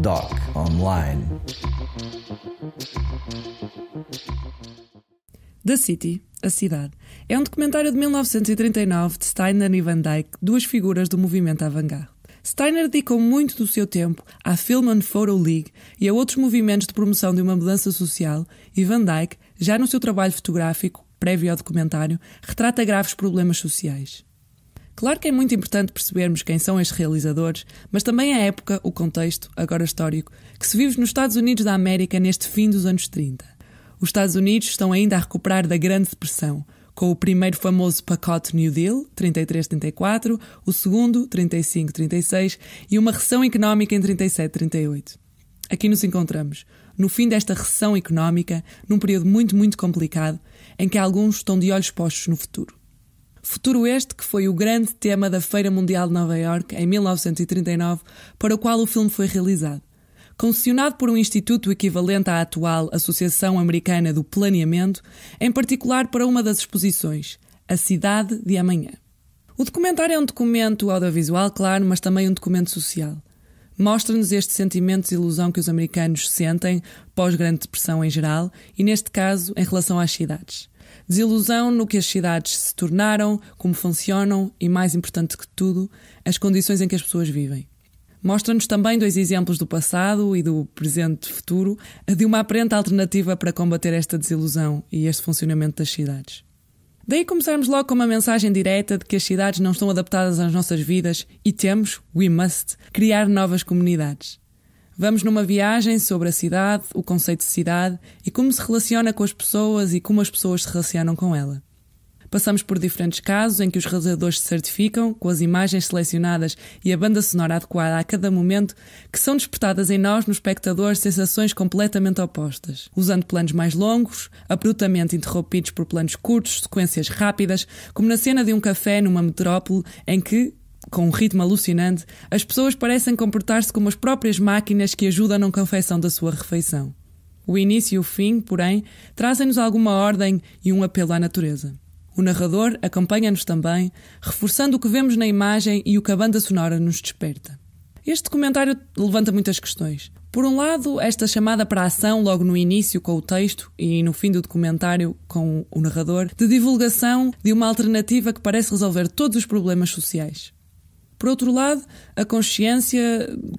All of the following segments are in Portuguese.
Doc Online The City, a cidade, é um documentário de 1939 de Steiner e Van Dyck, duas figuras do movimento avant-garde. Steiner dedicou muito do seu tempo à Film and Photo League e a outros movimentos de promoção de uma mudança social, e Van Dyck, já no seu trabalho fotográfico, prévio ao documentário, retrata graves problemas sociais. Claro que é muito importante percebermos quem são estes realizadores, mas também a época, o contexto, agora histórico, que se vive nos Estados Unidos da América neste fim dos anos 30. Os Estados Unidos estão ainda a recuperar da Grande Depressão, com o primeiro famoso pacote New Deal, 33-34, o segundo, 35-36, e uma recessão económica em 37-38. Aqui nos encontramos, no fim desta recessão económica, num período muito, muito complicado, em que alguns estão de olhos postos no futuro. Futuro este que foi o grande tema da Feira Mundial de Nova Iorque em 1939, para o qual o filme foi realizado. Concessionado por um instituto equivalente à atual Associação Americana do Planeamento, em particular para uma das exposições, A Cidade de Amanhã. O documentário é um documento audiovisual, claro, mas também um documento social. Mostra-nos este sentimento de desilusão que os americanos sentem pós-Grande Depressão em geral e, neste caso, em relação às cidades. Desilusão no que as cidades se tornaram, como funcionam e, mais importante que tudo, as condições em que as pessoas vivem. Mostra-nos também dois exemplos do passado e do presente futuro de uma aparente alternativa para combater esta desilusão e este funcionamento das cidades. Daí começarmos logo com uma mensagem direta de que as cidades não estão adaptadas às nossas vidas e temos, we must, criar novas comunidades. Vamos numa viagem sobre a cidade, o conceito de cidade e como se relaciona com as pessoas e como as pessoas se relacionam com ela. Passamos por diferentes casos em que os realizadores se certificam, com as imagens selecionadas e a banda sonora adequada a cada momento, que são despertadas em nós, no espectador, sensações completamente opostas, usando planos mais longos, abruptamente interrompidos por planos curtos, sequências rápidas, como na cena de um café numa metrópole em que, com um ritmo alucinante, as pessoas parecem comportar-se como as próprias máquinas que ajudam na confecção da sua refeição. O início e o fim, porém, trazem-nos alguma ordem e um apelo à natureza. O narrador acompanha-nos também, reforçando o que vemos na imagem e o que a banda sonora nos desperta. Este documentário levanta muitas questões. Por um lado, esta chamada para a ação logo no início com o texto e no fim do documentário com o narrador, de divulgação de uma alternativa que parece resolver todos os problemas sociais. Por outro lado, a consciência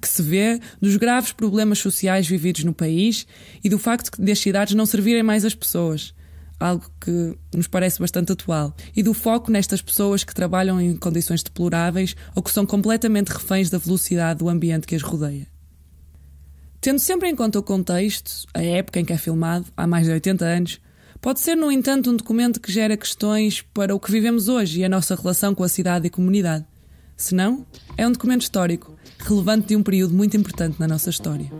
que se vê dos graves problemas sociais vividos no país e do facto de as cidades não servirem mais as pessoas algo que nos parece bastante atual, e do foco nestas pessoas que trabalham em condições deploráveis ou que são completamente reféns da velocidade do ambiente que as rodeia. Tendo sempre em conta o contexto, a época em que é filmado, há mais de 80 anos, pode ser, no entanto, um documento que gera questões para o que vivemos hoje e a nossa relação com a cidade e comunidade. Se não, é um documento histórico, relevante de um período muito importante na nossa história.